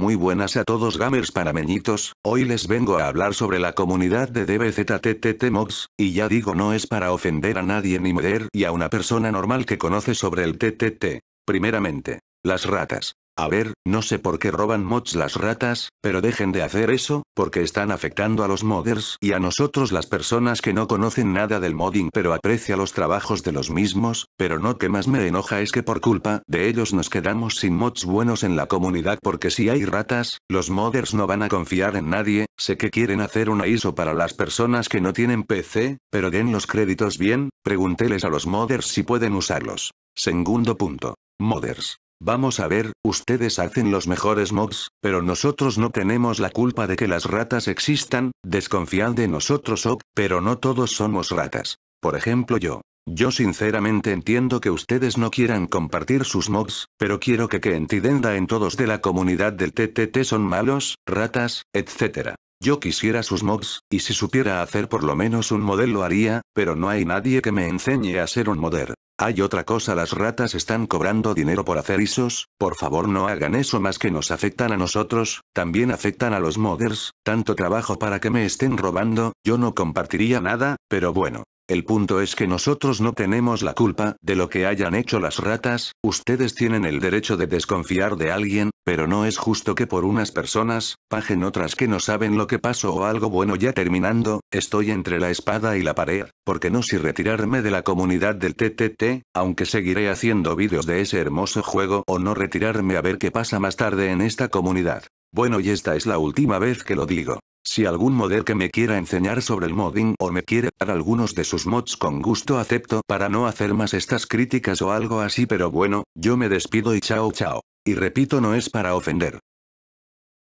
Muy buenas a todos gamers panameñitos, hoy les vengo a hablar sobre la comunidad de DBZTTT y ya digo no es para ofender a nadie ni moder y a una persona normal que conoce sobre el TTT. Primeramente, las ratas. A ver, no sé por qué roban mods las ratas, pero dejen de hacer eso, porque están afectando a los modders y a nosotros las personas que no conocen nada del modding pero aprecia los trabajos de los mismos, pero no que más me enoja es que por culpa de ellos nos quedamos sin mods buenos en la comunidad porque si hay ratas, los modders no van a confiar en nadie, sé que quieren hacer una ISO para las personas que no tienen PC, pero den los créditos bien, pregúnteles a los modders si pueden usarlos. Segundo punto. Modders. Vamos a ver, ustedes hacen los mejores mobs, pero nosotros no tenemos la culpa de que las ratas existan, desconfían de nosotros ok, pero no todos somos ratas. Por ejemplo yo. Yo sinceramente entiendo que ustedes no quieran compartir sus mobs, pero quiero que que en todos de la comunidad del TTT son malos, ratas, etc. Yo quisiera sus mods, y si supiera hacer por lo menos un modelo haría, pero no hay nadie que me enseñe a ser un modder. Hay otra cosa las ratas están cobrando dinero por hacer ISOs, por favor no hagan eso más que nos afectan a nosotros, también afectan a los modders, tanto trabajo para que me estén robando, yo no compartiría nada, pero bueno, el punto es que nosotros no tenemos la culpa de lo que hayan hecho las ratas, ustedes tienen el derecho de desconfiar de alguien, pero no es justo que por unas personas, pajen otras que no saben lo que pasó o algo bueno ya terminando, estoy entre la espada y la pared, porque no si retirarme de la comunidad del TTT, aunque seguiré haciendo vídeos de ese hermoso juego o no retirarme a ver qué pasa más tarde en esta comunidad. Bueno y esta es la última vez que lo digo. Si algún modder que me quiera enseñar sobre el modding o me quiere dar algunos de sus mods con gusto acepto para no hacer más estas críticas o algo así pero bueno, yo me despido y chao chao. Y repito no es para ofender.